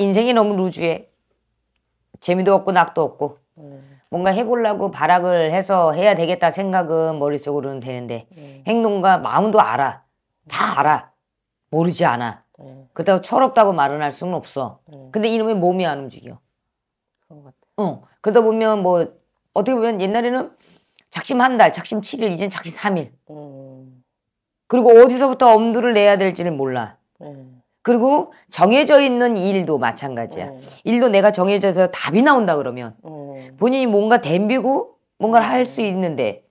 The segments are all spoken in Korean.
인생이 너무 루즈해. 재미도 없고 낙도 없고. 음. 뭔가 해보려고 발악을 해서 해야 되겠다 생각은 머릿속으로는 되는데 음. 행동과 마음도 알아. 다 알아. 모르지 않아. 음. 그렇다고 철없다고 말은 할 수는 없어. 네. 근데 이놈의 몸이 안 움직여. 그런 것 같아. 어. 그러다 보면 뭐 어떻게 보면 옛날에는 작심 한 달, 작심 7일, 이젠 작심 3일. 음. 그리고 어디서부터 엄두를 내야 될지를 몰라. 음. 그리고 정해져 있는 일도 마찬가지야. 음. 일도 내가 정해져서 답이 나온다 그러면 음. 본인이 뭔가 댐비고 뭔가를 할수 어. 있는데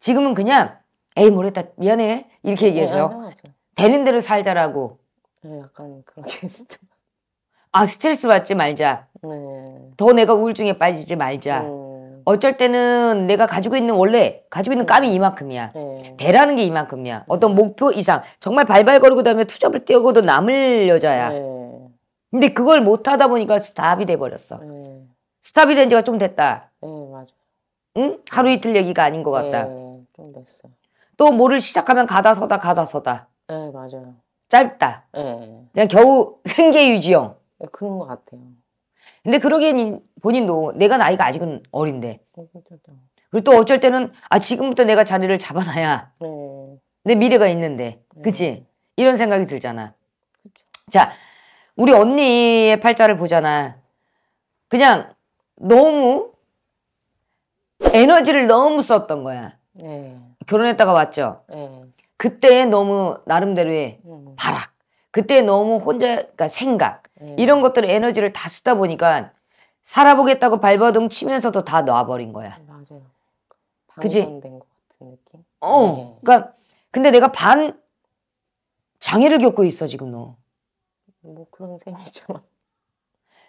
지금은 그냥 에이 모르겠다 미안해 이렇게 네, 얘기해서 아, 되는 대로 살자라고. 네, 약간 그렇게 진짜. 아 스트레스 받지 말자. 네. 더 내가 우울증에 빠지지 말자. 어쩔 때는 내가 가지고 있는 원래 가지고 있는 깜이 음. 이만큼이야. 네. 대라는 게 이만큼이야. 어떤 목표 이상 정말 발발거리고 다음에 투잡을 뛰어고도 남을 여자야. 네. 근데 그걸 못 하다 보니까 스탑이 돼 버렸어. 네. 스탑이 된 지가 좀 됐다. 네, 맞아. 응? 하루 이틀 얘기가 아닌 것 같다. 네, 좀 됐어. 또 뭐를 시작하면 가다 서다 가다 서다. 네, 맞아요. 짧다. 네. 그냥 겨우 생계 유지형. 네, 그런 것 같아요. 근데 그러기엔 본인도 내가 나이가 아직은 어린데. 어, 그렇죠. 그리고 또 어쩔 때는 아 지금부터 내가 자리를 잡아놔야 네. 내 미래가 있는데, 네. 그치? 이런 생각이 들잖아. 그쵸. 그렇죠. 자, 우리 언니의 팔자를 보잖아. 그냥 너무 에너지를 너무 썼던 거야. 네. 결혼했다가 왔죠. 네. 그때 너무 나름대로의 음. 발악. 그때 너무 혼자 그러니까 생각. 음. 이런 것들을 에너지를 다 쓰다 보니까 살아보겠다고 발버둥 치면서도 다 놔버린 거야. 음, 맞아요. 방전 어, 네. 그니까 근데 내가 반 장애를 겪고 있어 지금 너. 뭐 그런 셈이죠.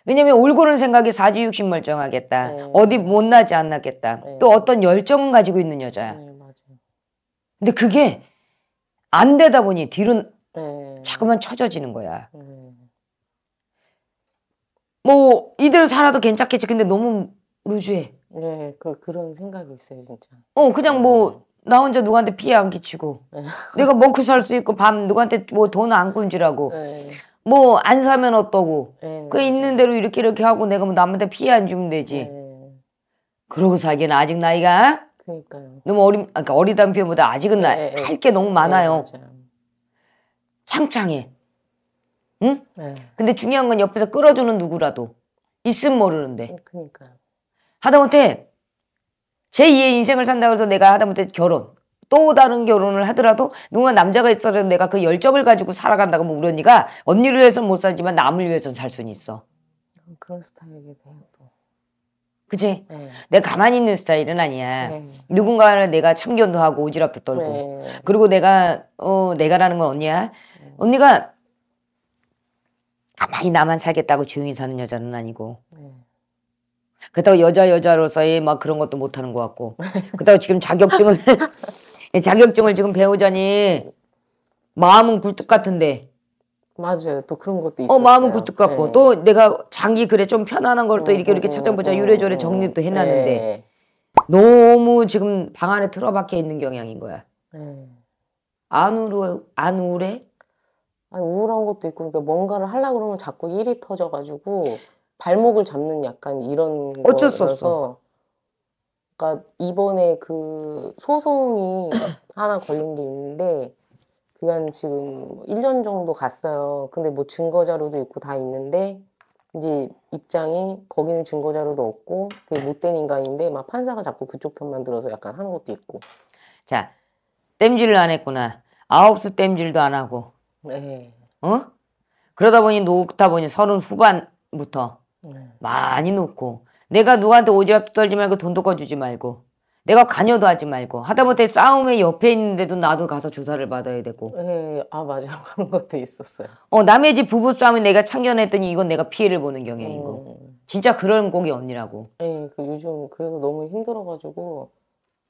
왜냐면 올고른 생각이 사지육신 멀쩡하겠다. 네. 어디 못나지 않나겠다. 네. 또 어떤 열정은 가지고 있는 여자야. 네, 맞아요. 근데 그게 안 되다 보니 뒤로 네. 자꾸만 처져지는 거야. 음. 뭐 이대로 살아도 괜찮겠지. 근데 너무 루즈해. 네, 그 그런 생각이 있어요, 진짜. 어, 그냥 뭐나 네. 혼자 누구한테 피해 안 끼치고, 네. 내가 먹고 살 수 있고 밤 누구한테 뭐 돈안 꾼지라고, 네. 뭐안 사면 어떠고, 그 있는 대로 이렇게 이렇게 하고 내가 뭐 남한테 피해 안 주면 되지. 그러고 살기엔 아직 나이가 그러니까요. 너무 어린, 아, 그러니까 어리다는 표현보다 아직은 할게 너무 많아요. 창창해. 응? 네. 근데 중요한 건 옆에서 끌어주는 누구라도 있음 모르는데. 그러니까. 하다못해 제2의 인생을 산다고 해서 내가 하다못해 결혼 또 다른 결혼을 하더라도 누가 남자가 있어도 내가 그 열정을 가지고 살아간다고 뭐 우리 언니가 언니를 위해서 못 살지만 남을 위해서 살 수는 있어. 음, 그런 스타일이 또. 그치? 네. 내가 가만히 있는 스타일은 아니야. 네. 누군가를 내가 참견도 하고 오지랖도 떨고. 네. 그리고 내가 어 내가라는 건 언니야. 네. 언니가 가만히 아, 나만 살겠다고 조용히 사는 여자는 아니고 네. 그렇다고 여자 여자로서의 막 그런 것도 못하는 것 같고 그렇다고 지금 자격증을 자격증을 지금 배우자니 마음은 굴뚝 같은데 맞아요 또 그런 것도 있어요 어 마음은 굴뚝 같고 네. 또 내가 장기 그래 좀 편안한 걸 또 이렇게 이렇게 음, 음, 찾아보자 유래조래 음, 정리도 해놨는데 네. 너무 지금 방 안에 틀어박혀 있는 경향인 거야 네. 안울안 우울해 아니, 우울한 것도 있고 그러니까 뭔가를 하려고 그러면 자꾸 일이 터져가지고 발목을 잡는 약간 이런 어쩔 수 없어. 그러니까 이번에 그 소송이 하나 걸린 게 있는데 그간 지금 1년 정도 갔어요. 근데 뭐 증거 자료도 있고 다 있는데 이제 입장이 거기는 증거 자료도 없고 되게 못된 인간인데 막 판사가 자꾸 그쪽 편만 들어서 약간 하는 것도 있고. 자, 땜질을 안 했구나. 아홉 수 땜질도 안 하고 네. 어? 그러다 보니 녹다 보니 서른 후반부터 네. 많이 녹고 내가 누구한테 오지랖도 떨지 말고 돈도 꺼주지 말고 내가 관여도 하지 말고 하다못해 싸움에 옆에 있는데도 나도 가서 조사를 받아야 되고 네, 아 맞아 그런 것도 있었어요 어 남의 집 부부 싸움에 내가 참견했더니 이건 내가 피해를 보는 경향이고 음. 진짜 그런 곡이 언니라고 네, 그 요즘 그래서 너무 힘들어가지고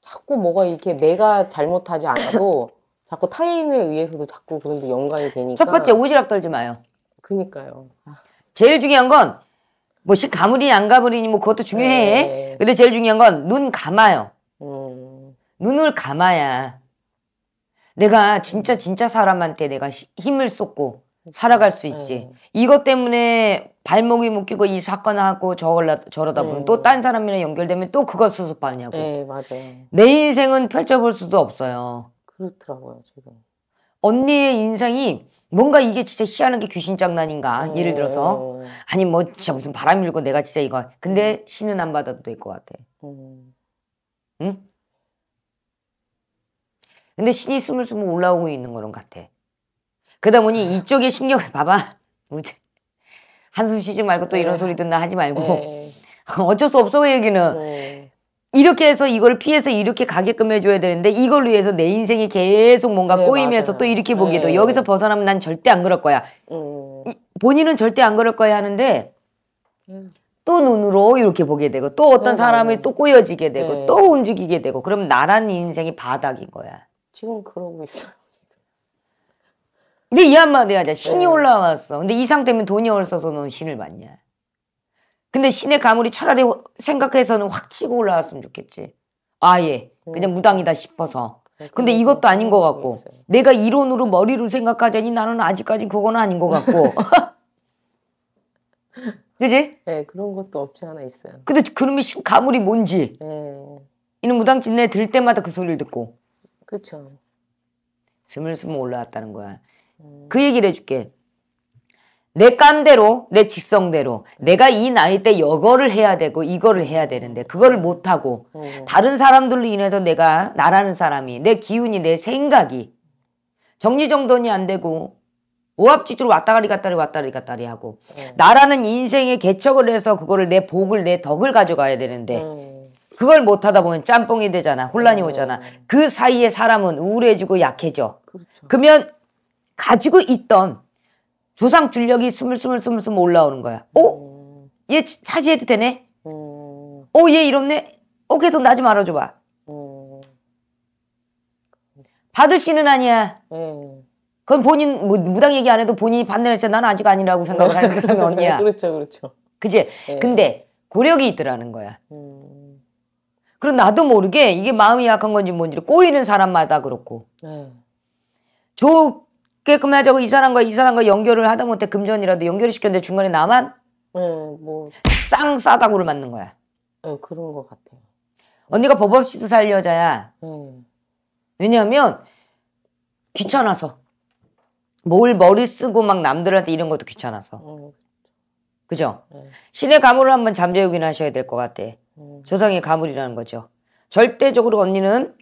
자꾸 뭐가 이렇게 내가 잘못하지 않아도 자꾸 타인에 의해서도 자꾸 그런 게 연관이 되니까. 첫 번째 오지랖 떨지 마요. 그니까요. 아, 제일 중요한 건뭐시 가물이니 안 가물이니 뭐 그것도 중요해. 네. 근데 제일 중요한 건 눈 감아요. 음. 눈을 감아야 내가 진짜 진짜 사람한테 내가 힘을 쏟고 살아갈 수 있지. 네. 이것 때문에 발목이 묶이고 이 사건 하고 저걸라 저러다 보면 네. 또딴 사람이랑 연결되면 또 그것 수습하냐고. 네, 맞아요. 내 인생은 펼쳐볼 수도 없어요. 그렇더라고요, 지금. 언니의 인상이 뭔가 이게 진짜 희한한 게 귀신 장난인가 예를 들어서 어. 아니 뭐 진짜 무슨 바람 일고 내가 진짜 이거 근데 음. 신은 안 받아도 될 것 같아 음. 응? 근데 신이 스물스물 올라오고 있는 거는 같아 그러다 보니 아. 이쪽에 신경을 봐봐 한숨 쉬지 말고 또 이런 네. 소리 듣나 하지 말고 네. 어쩔 수 없어 그 얘기는 네. 이렇게 해서 이걸 피해서 이렇게 가게끔 해줘야 되는데 이걸 위해서 내 인생이 계속 뭔가 네, 꼬이면서 맞아요. 또 이렇게 보기도 네. 여기서 벗어나면 난 절대 안 그럴 거야. 음. 본인은 절대 안 그럴 거야 하는데 또 눈으로 이렇게 보게 되고 또 어떤 네, 사람이 또 꼬여지게 되고 네. 또 움직이게 되고 그럼 나란는 인생이 바닥인 거야. 지금 그러고 있어요. 근데 이 한마디 하자. 신이 네. 올라왔어. 근데 이 상태면 돈이 어디서 넌 신을 받냐. 근데 신의 가물이 차라리 생각해서는 확 치고 올라왔으면 좋겠지. 아예 음. 그냥 무당이다 싶어서. 네, 근데 이것도 아닌 것 같고 내가 이론으로 머리로 생각하자니 나는 아직까지 그건 아닌 것 같고. 그지? 네 그런 것도 없지 않아 있어요. 근데 그놈의 가물이 뭔지. 네. 이는 무당집 내 들 때마다 그 소리를 듣고. 그쵸 스물스물 올라왔다는 거야. 음. 그 얘기를 해줄게. 내깐대로내 직성대로 내가 이 나이 때 여거를 해야 되고 이거를 해야 되는데 그거를 못하고 음. 다른 사람들로 인해서 내가 나라는 사람이 내 기운이 내 생각이 정리정돈이 안 되고 오합지출 왔다가리 갔다리 왔다리 갔다리 하고 음. 나라는 인생의 개척을 해서 그거를 내 복을 내 덕을 가져가야 되는데 음. 그걸 못하다 보면 짬뽕이 되잖아 혼란이 오잖아 그 사이에 사람은 우울해지고 약해져 그렇죠. 그러면 가지고 있던 조상 줄력이 스물스물스물스물 올라오는 거야. 어? 오, 얘 차지해도 되네. 오, 어, 얘 이렇네. 어, 오, 계속 나좀 알아줘봐. 받을 씨는 아니야. 그건 본인 뭐, 무당 얘기 안 해도 본인이 받는 때 나는 아직 아니라고 생각을 하는 사람이 언니야. 그렇죠, 그렇죠. 그지? 네. 근데 고력이 있더라는 거야. 음. 그리 나도 모르게 이게 마음이 약한 건지 뭔지 꼬이는 사람마다 그렇고. 네. 예. 저 있게끔 하자고 이 사람과 이 사람과 연결을 하다 못해 금전이라도 연결을 시켰는데 중간에 나만 응, 네, 뭐. 쌍 싸다구를 맞는 거야. 응, 네, 그런 것같아 언니가 법 없이도 살 여자야. 응. 네. 왜냐하면 귀찮아서 뭘 머리 쓰고 막 남들한테 이런 것도 귀찮아서. 어, 그렇죠. 그죠? 신의 가물을 한번 잠재우기는 하셔야 될 것 같아. 조상의 가물이라는 거죠. 절대적으로 언니는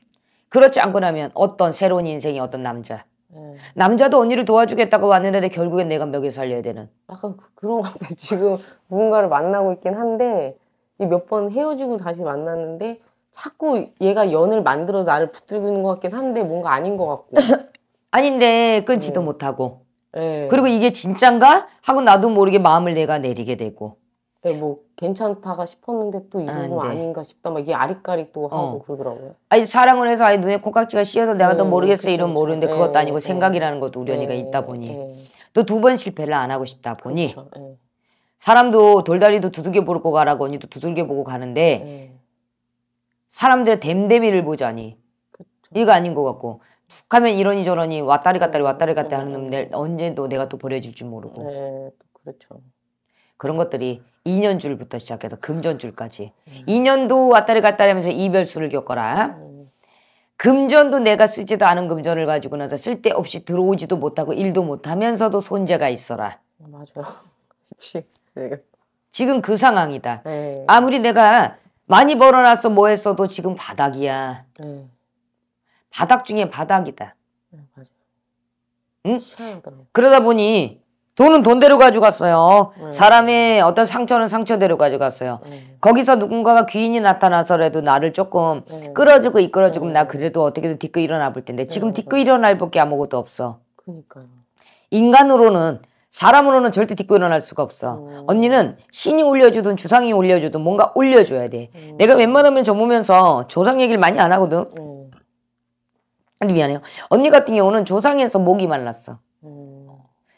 그렇지 않고 나면 어떤 새로운 인생이 어떤 남자 예. 남자도 언니를 도와주겠다고 왔는데 결국엔 내가 먹여 살려야 되는. 약간 그, 런것 같아요. 지금 누군가를 만나고 있긴 한데 몇 번 헤어지고 다시 만났는데 자꾸 얘가 연을 만들어 나를 붙들고 는것 같긴 한데 뭔가 아닌 것 같고. 아닌데 끊지도 네. 못하고. 네. 그리고 이게 진짠가 하고 나도 모르게 마음을 내가 내리게 되고. 네, 뭐 괜찮다가 싶었는데 또 이런 아, 뭐 네. 닌가 싶다 막 이게 아리까리 또 어. 하고 어. 그러더라고요. 아니 자랑을 해서 아니 눈에 콩깍지가 씌어서 내가 네, 모르겠어 이런 모르는데 그것도 네, 아니고 생각이라는 것도 우연히가 있다 보니 또 두 번 실패를 안 하고 싶다 보니 그렇죠. 사람도 돌다리도 두들겨 보고 가라고 언니도 두들겨 보고 가는데 사람들의 댐댐이를 보자니 그렇죠. 이거 아닌 것 같고 툭 하면 이러니 저러니 왔다리 갔다리 음, 왔다리 갔다리 음. 하는 놈들 언제 또 내가 또 버려질지 모르고 그렇죠. 그런 것들이 이년줄부터 시작해서 금전줄까지 음. 이년도 왔다리 갔다리 하면서 이별수를 겪어라. 금전도 내가 쓰지도 않은 금전을 가지고 나서 쓸데없이 들어오지도 못하고 일도 못하면서도 손재가 있어라. 어, 맞아. 그치. 네. 지금 그 상황이다. 네. 아무리 내가 많이 벌어놨어 뭐 했어도 지금 바닥이야. 네. 바닥 중에 바닥이다. 네, 맞아. 응? 희한하더라고. 그러다 보니 돈은 돈대로 가져갔어요. 음. 네. 사람의 어떤 상처는 상처대로 가져갔어요. 음. 거기서 누군가가 귀인이 나타나서라도 나를 조금 음. 끌어주고 이끌어주고 나 그래도 어떻게든 딛고 일어나 볼 텐데 지금 딛고 일어날 밖에 아무것도 없어. 그러니까요. 인간으로는 사람으로는 절대 딛고 일어날 수가 없어. 음. 언니는 신이 올려주든 주상이 올려주든 뭔가 올려줘야 돼. 음. 내가 웬만하면 저보면서 조상 얘기를 많이 안 하거든. 음. 근 미안해요. 언니 같은 경우는 조상에서 목이 말랐어.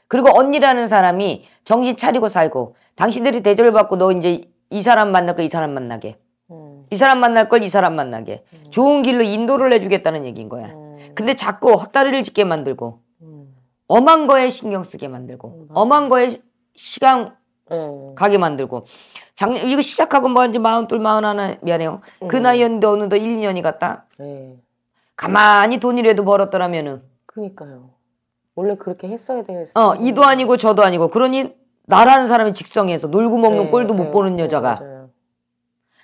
그리고 언니라는 사람이 정신 차리고 살고 당신들이 대접을 받고 너 이제 이 사람 만날 거이 사람 만나게 음. 이 사람 만날 걸 이 사람 만나게 음. 좋은 길로 인도를 해주겠다는 얘기인 거야 음. 근데 자꾸 헛다리를 짓게 만들고 음. 엄한 거에 신경 쓰게 만들고 음, 엄한 거에 시간 어. 가게 만들고 작년 이거 시작하고 뭐한지 마흔둘 마흔하나 미안해요 음. 그 나이였는데 어느덧 1, 2년이 갔다 네. 가만히 돈이라도 벌었더라면은 그니까요 원래 그렇게 했어야 될 어, 이도 아니고 저도 아니고 그러니 나라는 사람이 직성해서 놀고 먹는 네, 꼴도 네, 보는 네, 여자가 맞아요.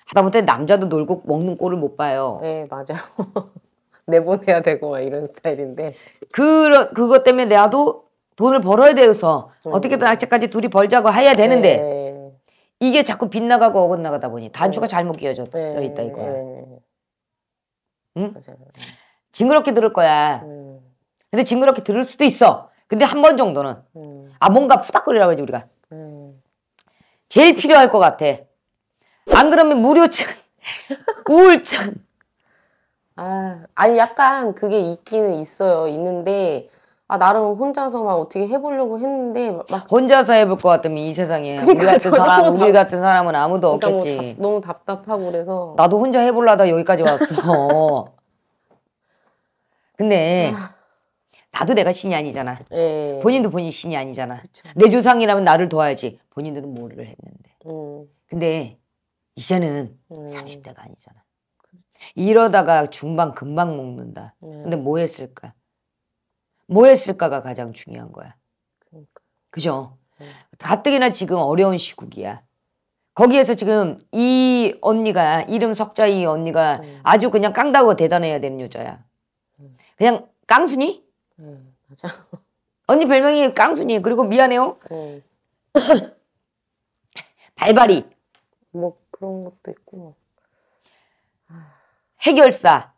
하다못해 남자도 놀고 먹는 꼴을 못 봐요. 네 맞아. 내보내야 되고 막 이런 스타일인데. 그 그것 때문에 나도 돈을 벌어야 돼서 음. 어떻게든 아직까지 둘이 벌자고 해야 되는데 네. 이게 자꾸 빗나가고 어긋나가다 보니 단추가 네. 잘못 끼어져 네. 있다 이거야. 응? 맞아요. 징그럽게 들을 거야. 음. 근데 징그럽게 들을 수도 있어. 근데 한 번 정도는 음. 아 뭔가 푸닥거리라고 하지 우리가. 음. 제일 필요할 것 같아. 안 그러면 무료증, 우울증. 아, 아니 약간 그게 있기는 있어요. 있는데 아 나름 혼자서 막 어떻게 해보려고 했는데 막 혼자서 해볼 것 같으면 이 세상에 우리 그러니까 같은 사람 우리 같은 사람은 아무도 그러니까 뭐 없겠지. 뭐 답, 너무 답답하고 그래서 나도 혼자 해보려다 여기까지 왔어. 근데 아. 나도 내가 신이 아니잖아. 예. 본인도 본인 신이 아니잖아. 그쵸. 내 조상이라면 나를 도와야지. 본인들은 뭐를 했는데. 음. 근데 이제는 음. 30대가 아니잖아. 이러다가 중반 금방 먹는다. 음. 근데 뭐 했을까? 뭐 했을까가 가장 중요한 거야. 그러니까. 그죠? 음. 가뜩이나 지금 어려운 시국이야. 거기에서 지금 이 언니가 이름 석자 이 언니가 음. 아주 그냥 깡다고 대단해야 되는 여자야. 음. 그냥 깡순이? 응, 네, 맞아. 언니 별명이 깡순이 그리고 미안해요. 응. 어. 발발이. 뭐 그런 것도 있고. 뭐. 아, 해결사.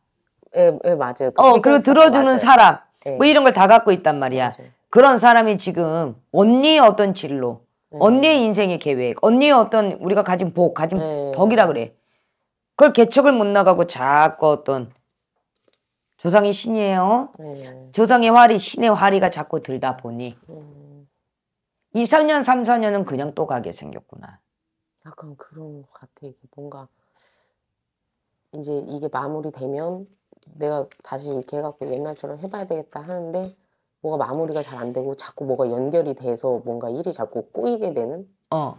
예, 예 맞아요. 어 그리고 들어주는 맞아요. 사람. 예. 뭐 이런 걸 다 갖고 있단 말이야. 맞아요. 그런 사람이 지금 언니의 어떤 진로, 예. 언니의 인생의 계획, 언니의 어떤 우리가 가진 복, 가진 네. 덕이라 그래. 그걸 개척을 못 나가고 자꾸 어떤 조상이 신이에요. 음. 조상의 활이 신의 활이가 자꾸 들다 보니 음. 2, 3년, 3, 4년은 그냥 또 가게 생겼구나. 약간 그런 것 같아. 뭔가 이제 이게 마무리되면 내가 다시 이렇게 해갖고 옛날처럼 해봐야 되겠다 하는데 뭐가 마무리가 잘 안 되고 자꾸 뭐가 연결이 돼서 뭔가 일이 자꾸 꼬이게 되는? 어.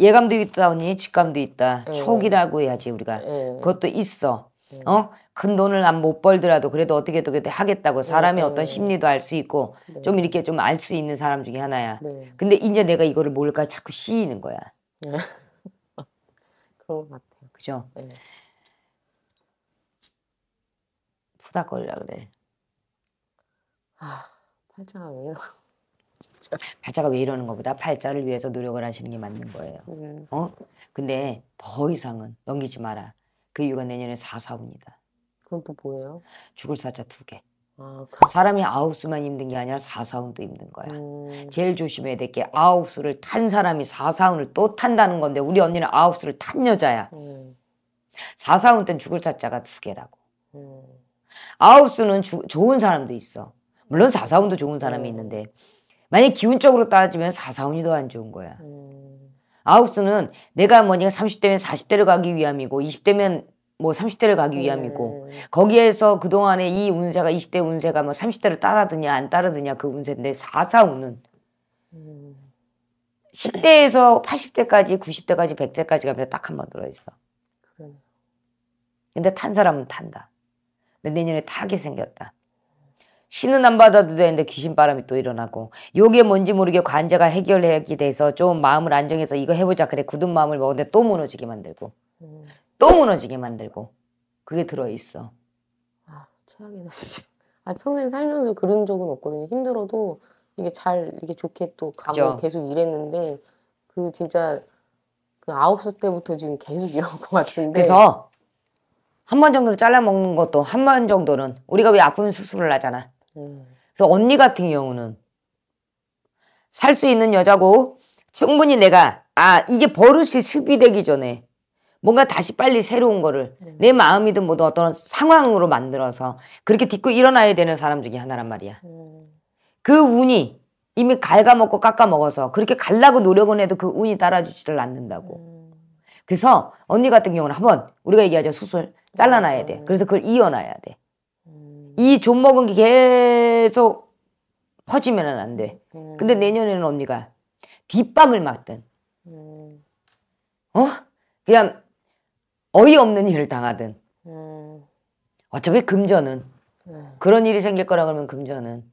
예감도 있다니 직감도 있다. 에. 예. 촉이라고 해야지 우리가. 에. 예. 그것도 있어. 네. 어? 큰 돈을 안 못 벌더라도 그래도 어떻게 어떻게 하겠다고 네, 사람의 네, 어떤 심리도 알 수 있고 네. 좀 이렇게 좀 알 수 있는 사람 중에 하나야. 네. 근데 이제 내가 이거를 모를까 자꾸 씌이는 거야. 그런 것 같아요. 그죠? 후닥거리라 그래. 아, 팔자가 왜 이러고. 팔자가 왜 이러는 것보다 팔자를 위해서 노력을 하시는 게 맞는 거예요. 어? 근데 더 이상은 넘기지 마라. 그 이유가 내년에 사사입니다 그건 또 뭐예요? 죽을 사자 두 개. 아, 그... 사람이 아홉 수만 힘든 게 아니라 사사운도 힘든 거야. 음... 제일 조심해야 될 게 아홉 수를 탄 사람이 사사운을 또 탄다는 건데 우리 언니는 아홉 수를 탄 여자야. 음... 사사운 땐 죽을 사자가 두 개라고. 음... 아홉 수는 주, 좋은 사람도 있어. 물론 사사운도 좋은 사람이 음. 있는데 만약 기운적으로 따지면 사사운이 더 안 좋은 거야. 음. 아홉스는 내가 뭐냐 30대면 40대를 가기 위함이고 20대면 뭐 30대를 가기 네. 위함이고 음. 거기에서 그동안에 이 운세가 20대 운세가 뭐 30대를 따라드냐 안 따라드냐 그 운세인데 4 4운은 음. 10대에서 80대까지 90대까지 100대까지 가면 딱 한 번 들어있어 그래. 근데 탄 사람은 탄다. 내년에 타게 생겼다. 신은 안 받아도 되는데 귀신바람이 또 일어나고 요게 뭔지 모르게 관제가 해결하기 돼서 좀 마음을 안정해서 이거 해보자 그래 굳은 마음을 먹었는데 또 무너지게 만들고 음. 또 무너지게 만들고 그게 들어있어 아 최악이다 아 평생 살면서 그런 적은 없거든요 힘들어도 이게 잘 이게 좋게 또 가고 계속 일했는데 그 진짜 그 아홉 살 때부터 지금 계속 이런 것 같은데 그래서 한 번 정도 잘라 먹는 것도 한 번 정도는 우리가 왜아프 수술을 하잖아 그래서 언니 같은 경우는 살 수 있는 여자고 충분히 내가 아 이게 버릇이 습이되기 전에 뭔가 다시 빨리 새로운 거를 음. 내 마음이든 뭐든 어떤 상황으로 만들어서 그렇게 딛고 일어나야 되는 사람 중에 하나란 말이야. 음. 그 운이 이미 갉아먹고 깎아먹어서 그렇게 갈라고 노력은 해도 그 운이 따라주지를 않는다고. 음. 그래서 언니 같은 경우는 한번 우리가 얘기하죠 수술 잘라놔야 돼. 음. 그래서 그걸 이어놔야 돼. 이 존먹은 게 계속 퍼지면 안 돼. 음. 근데 내년에는 언니가 뒷밤을 맞든, 음. 어? 그냥 어이없는 일을 당하든, 음. 음. 어차피 금전은, 음. 그런 일이 생길 거라 그러면 금전은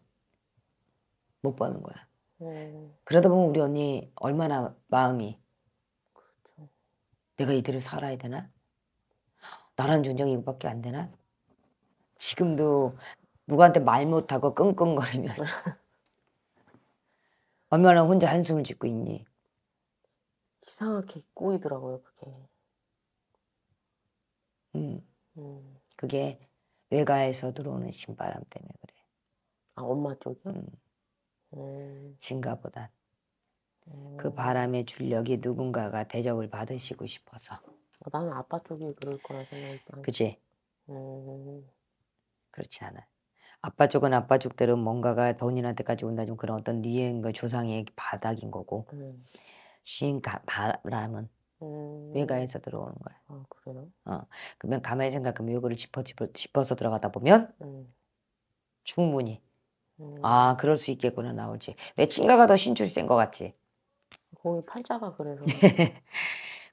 못 버는 거야. 음. 그러다 보면 우리 언니 얼마나 마음이 그렇죠. 내가 이대로 살아야 되나? 나란 존재이 이거밖에 안 되나? 지금도 누구한테 말 못하고 끙끙거리면서 얼마나 혼자 한숨을 짓고 있니? 이상하게 꼬이더라고요 그게. 음. 음. 그게 외가에서 들어오는 신바람 때문에 그래. 아 엄마 쪽이요? 음. 진가보단 음. 음. 그 바람의 출력이 누군가가 대접을 받으시고 싶어서. 어, 나는 아빠 쪽이 그럴 거라 생각했다. 그지. 음. 그렇지 않아 아빠 쪽은 아빠 쪽대로 뭔가가 본인한테까지 온다 좀 그런 어떤 니엔과 그 조상의 바닥인 거고 음. 시가 바람은 음. 외가에서 들어오는 거야. 아 그래요? 어 그러면 가만히 생각하면 요거를 짚어 짚어 서 들어가다 보면 음. 충분히 음. 아 그럴 수 있겠구나 나오지. 왜 친가가 더 신출이 센것 같지? 거기 팔자가 그래서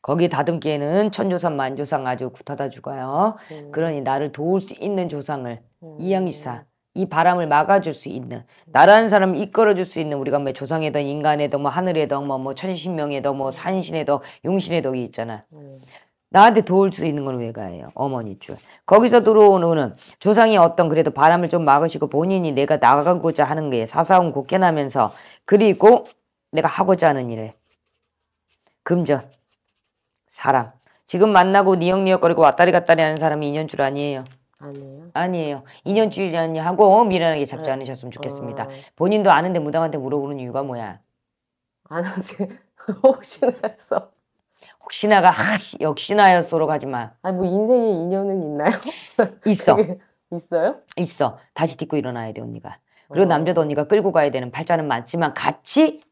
거기 다듬기에는 천조상 만조상 아주 굳하다 죽어요 음. 그러니 나를 도울 수 있는 조상을 음. 이양이사 이 바람을 막아줄 수 있는 나라는 사람을 이끌어줄 수 있는 우리가 뭐 조상에든 인간에든 뭐하늘에도 뭐, 뭐천신명에도뭐산신에도 뭐 용신의 덕이 있잖아. 음. 나한테 도울 수 있는 건 외가예요. 어머니 줄. 거기서 들어오는 조상이 어떤 그래도 바람을 좀 막으시고 본인이 내가 나가고자 하는 게 사사움 곡견나면서 그리고 내가 하고자 하는 일에 금전 사람. 지금 만나고 니영니역거리고 왔다리 갔다리 하는 사람이 2년줄 아니에요. 아니에요. 아니에요. 2년줄 하고 미련하게 잡지 네. 않으셨으면 좋겠습니다. 어. 본인도 아는데 무당한테 물어보는 이유가 뭐야? 아는지 혹시나 해서. 혹시나가 아, 역시나였소로 가지 마. 아니 뭐 인생에 인연은 있나요? 있어. 있어요? 있어. 다시 딛고 일어나야 돼 언니가. 그리고 어. 남자도 언니가 끌고 가야 되는 팔자는 많지만 같이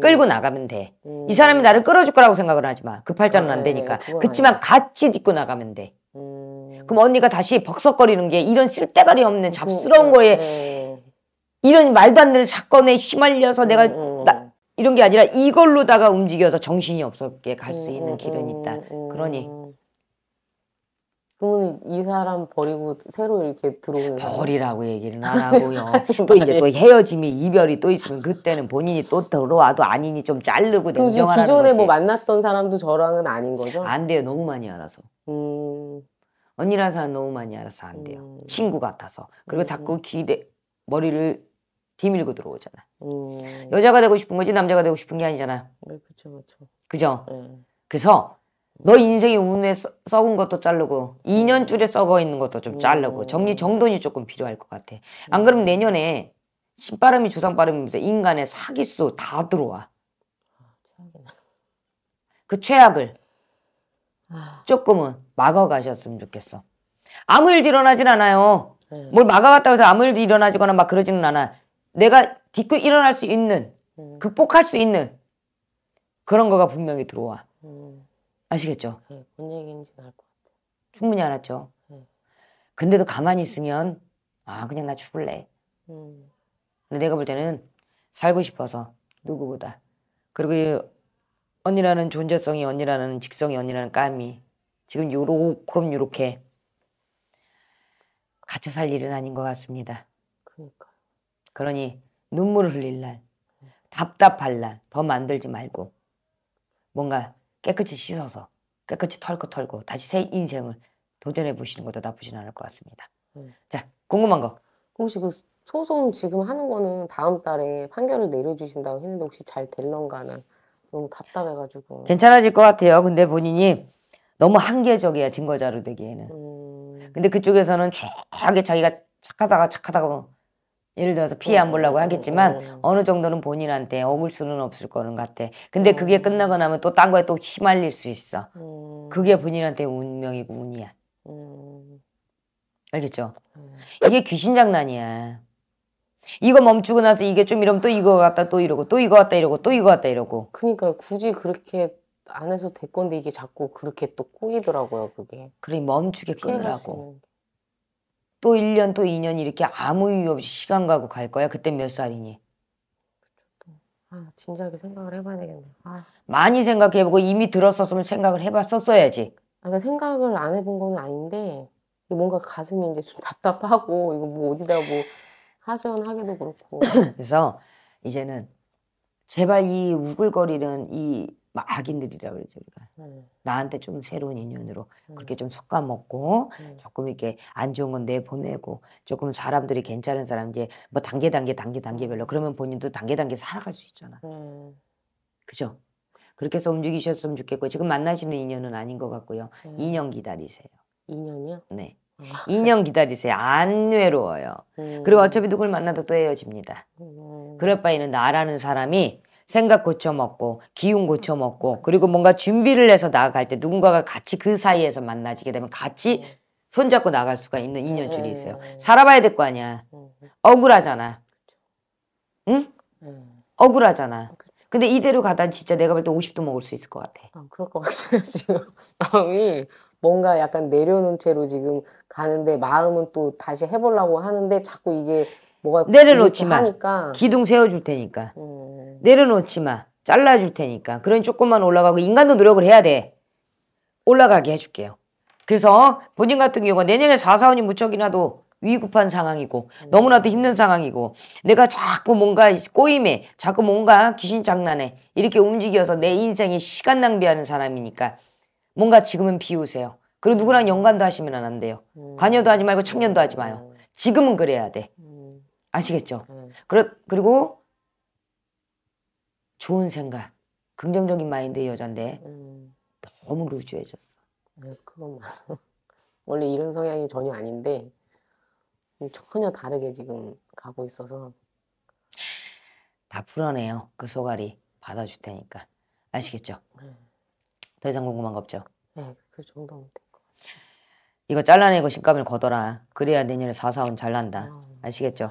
끌고 나가면 돼. 음. 이 사람이 나를 끌어줄 거라고 생각을 하지 마. 급발전은 그 안 아, 되니까. 네, 그렇지만 같이 딛고 나가면 돼. 음. 그럼 언니가 다시 벅석거리는 게 이런 쓸데가리 없는 그러니까, 잡스러운 음. 거에 네. 이런 말도 안 되는 사건에 휘말려서 내가 음, 음. 나, 이런 게 아니라 이걸로다가 움직여서 정신이 없게 갈수 음, 있는 길은 있다. 그러니 그러면 이 사람 버리고 새로 이렇게 들어오는 버리라고 얘기를안 하고요. 또 이제 또 헤어짐이 이별이 또 있으면 그때는 본인이 또 들어와도 아니니 좀 자르고 냉정하라는 기존에 뭐 만났던 사람도 저랑은 아닌 거죠? 안 돼요. 너무 많이 알아서. 음. 언니란 사람 너무 많이 알아서 안 돼요. 음. 친구 같아서. 그리고 음. 자꾸 그 기대 머리를 뒤밀고 들어오잖아. 음. 여자가 되고 싶은 거지 남자가 되고 싶은 게아니잖아 네, 그렇죠, 그렇죠. 그죠. 네. 그래서 너 인생이 운에 써, 썩은 것도 자르고 2년 줄에 썩어 있는 것도 좀 자르고 음. 정리 정돈이 조금 필요할 것 같아. 안 그러면 내년에 신바람이 조상바람입니다. 인간의 사기수 다 들어와. 그 최악을 아. 조금은 막아가셨으면 좋겠어. 아무 일도 일어나진 않아요. 네. 뭘 막아갔다고 해서 아무 일도 일어나지거나 막 그러지는 않아. 내가 딛고 일어날 수 있는 음. 극복할 수 있는 그런 거가 분명히 들어와. 아시겠죠? 네, 뭔얘기인지알것 같아요. 충분히 알았죠. 네. 근데도 가만히 있으면 아 그냥 나 죽을래. 음. 근데 내가 볼 때는 살고 싶어서 누구보다 그리고 언니라는 존재성이 언니라는 직성이 언니라는 까미 지금 요로 그럼 요렇게 갇혀 살 일은 아닌 것 같습니다. 그러니까. 그러니 눈물을 흘릴 날, 네. 답답할 날 더 만들지 말고 뭔가 깨끗이 씻어서 깨끗이 털고 털고 다시 새 인생을 도전해 보시는 것도 나쁘진 않을 것 같습니다. 음. 자, 궁금한 거. 혹시 그 소송 지금 하는 거는 다음 달에 판결을 내려주신다고 했는데 혹시 잘 될런가는 너무 답답해가지고. 괜찮아질 것 같아요. 근데 본인이 너무 한계적이야 증거자료 되기에는. 음... 근데 그쪽에서는 쫙하게 자기가 착하다가 착하다가 예를 들어서 피해 안 보려고 어, 하겠지만 어, 어. 어느 정도는 본인한테 억울 수는 없을 거는 같아. 근데 그게 끝나고 나면 또 딴 거에 또 휘말릴 수 있어. 그게 본인한테 운명이고 운이야. 알겠죠? 이게 귀신 장난이야. 이거 멈추고 나서 이게 좀 이러면 또 이거 같다 또 이러고 또 이거 같다 이러고 또 이거 같다 이러고. 그러니까 굳이 그렇게 안 해서 될 건데 이게 자꾸 그렇게 또 꼬이더라고요 그게. 그래 멈추게 끊으라고. 또 1년 또 2년 이렇게 아무 이유 없이 시간 가고 갈 거야? 그때 몇 살이니? 아, 진지하게 생각을 해봐야 되겠네. 아. 많이 생각해보고 이미 들었었으면 생각을 해봤었어야지. 아, 그러니까 생각을 안 해본 건 아닌데 뭔가 가슴이 이제 좀 답답하고 이거 뭐 어디다 뭐 하소연하기도 그렇고. 그래서 이제는 제발 이 우글거리는 이막 악인들이라고 그러죠 우리가 음. 나한테 좀 새로운 인연으로 음. 그렇게 좀섞아먹고 음. 조금 이렇게 안 좋은 건 내보내고 조금 사람들이 괜찮은 사람 이제 뭐 단계 단계 단계 단계별로 그러면 본인도 단계 단계 살아갈 수 있잖아 네. 그죠 그렇게 해서 움직이셨으면 좋겠고 지금 만나시는 인연은 아닌 것 같고요 네. 인연 기다리세요 인연이요 네 아. 인연 기다리세요 안 외로워요 그리고 음. 어차피 누굴 만나도 또 헤어집니다 음. 그럴 바에는 나라는 사람이 생각 고쳐 먹고 기운 고쳐 먹고 그리고 뭔가 준비를 해서 나아갈 때 누군가가 같이 그 사이에서 만나지게 되면 같이 음. 손잡고 나갈 수가 있는 인연줄이 음. 있어요. 살아봐야 될 거 아니야. 음. 억울하잖아. 응? 억울하잖아. 근데 이대로 가다 진짜 내가 볼 때 50도 먹을 수 있을 것 같아. 아, 그럴 것 같아요, 지금. 마음이 뭔가 약간 내려놓은 채로 지금 가는데 마음은 또 다시 해보려고 하는데 자꾸 이게 뭐가 내려놓지 마. 하니까. 기둥 세워줄 테니까. 음. 어. 내려놓지 마. 잘라줄 테니까. 그런 조금만 올라가고 인간도 노력을 해야 돼. 올라가게 해줄게요. 그래서 본인 같은 경우가 내년에 사사원이 무척이나도 위급한 상황이고 음. 너무나도 힘든 상황이고 내가 자꾸 뭔가 꼬임에 자꾸 뭔가 귀신 장난에 이렇게 움직여서 내 인생에 시간 낭비하는 사람이니까 뭔가 지금은 비우세요. 그리고 누구랑 연관도 하시면 안 돼요. 음. 관여도 하지 말고 청년도 하지 마요. 음. 지금은 그래야 돼. 음. 아시겠죠? 네. 그러, 그리고 좋은 생각, 긍정적인 마인드의 여잔데 음. 너무 루즈해졌어. 네, 그건 맞아. 원래 이런 성향이 전혀 아닌데 전혀 다르게 지금 가고 있어서 다 풀어내요. 그 소갈이 받아줄 테니까 아시겠죠? 네. 더 이상 궁금한 거 없죠? 네, 그 정도면 될것 같아요. 이거 잘라내고 식감을 걷어라. 그래야 내년에 사사온 잘난다. 아. 아시겠죠?